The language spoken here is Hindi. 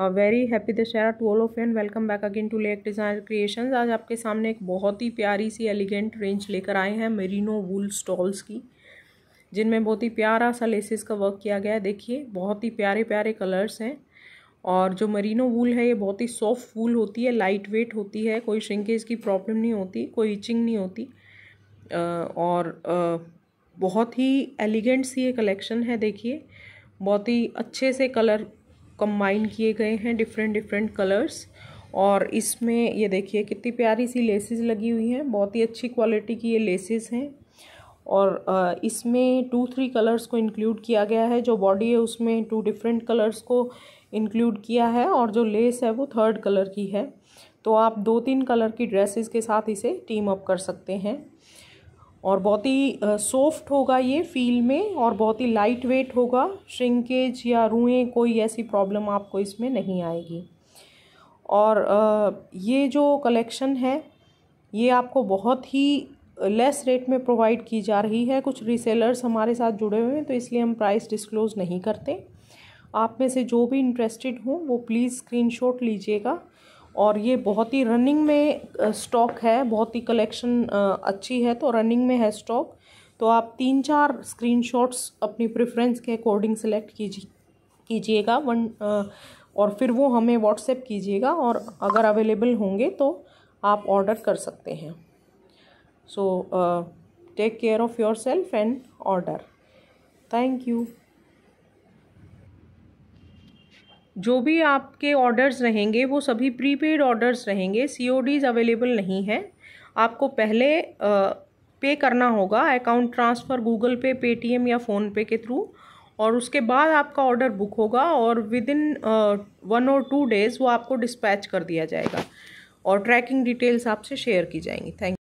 very happy Dussehra to all of and welcome back again to lake design creations आज आपके सामने एक बहुत ही प्यारी सी एलिगेंट रेंज लेकर आए हैं मेरीनो वूल स्टॉल्स की जिनमें बहुत ही प्यारा सा लेसेस का वर्क किया गया है देखिए बहुत ही प्यारे प्यारे कलर्स हैं और जो मरीनो वूल है ये बहुत ही सॉफ्ट वूल होती है लाइट वेट होती है कोई श्रिंकेज की प्रॉब्लम नहीं होती कोई इचिंग नहीं होती और बहुत ही एलिगेंट सी ये कलेक्शन है देखिए बहुत ही अच्छे से कलर कंबाइन किए गए हैं डिफरेंट डिफरेंट कलर्स और इसमें ये देखिए कितनी प्यारी सी लेसेस लगी हुई हैं बहुत ही अच्छी क्वालिटी की ये लेसेस हैं और इसमें टू थ्री कलर्स को इंक्लूड किया गया है जो बॉडी है उसमें टू डिफरेंट कलर्स को इंक्लूड किया है और जो लेस है वो थर्ड कलर की है तो आप दो तीन कलर की ड्रेसेस के साथ इसे टीम अप कर सकते हैं और बहुत ही सॉफ्ट होगा ये फील में और बहुत ही लाइट वेट होगा श्रिंकेज या रुएँ कोई ऐसी प्रॉब्लम आपको इसमें नहीं आएगी और ये जो कलेक्शन है ये आपको बहुत ही लेस रेट में प्रोवाइड की जा रही है कुछ रीसेलर्स हमारे साथ जुड़े हुए हैं तो इसलिए हम प्राइस डिस्क्लोज़ नहीं करते आप में से जो भी इंटरेस्टेड हूँ वो प्लीज़ स्क्रीनशॉट लीजिएगा और ये बहुत ही रनिंग में स्टॉक है बहुत ही कलेक्शन अच्छी है तो रनिंग में है स्टॉक तो आप तीन चार स्क्रीनशॉट्स अपनी प्रेफरेंस के अकॉर्डिंग सेलेक्ट कीजिए कीजिएगा वन और फिर वो हमें व्हाट्सएप कीजिएगा और अगर अवेलेबल होंगे तो आप ऑर्डर कर सकते हैं so take care of yourself and order thank you जो भी आपके ऑर्डर्स रहेंगे वो सभी प्रीपेड ऑर्डर्स रहेंगे सी अवेलेबल नहीं है आपको पहले पे करना होगा account transfer Google Pay Paytm या फ़ोनपे के थ्रू और उसके बाद आपका ऑर्डर बुक होगा और विद इन वन और टू डेज़ वो आपको डिस्पैच कर दिया जाएगा और ट्रैकिंग डिटेल्स आपसे शेयर की जाएंगी थैंक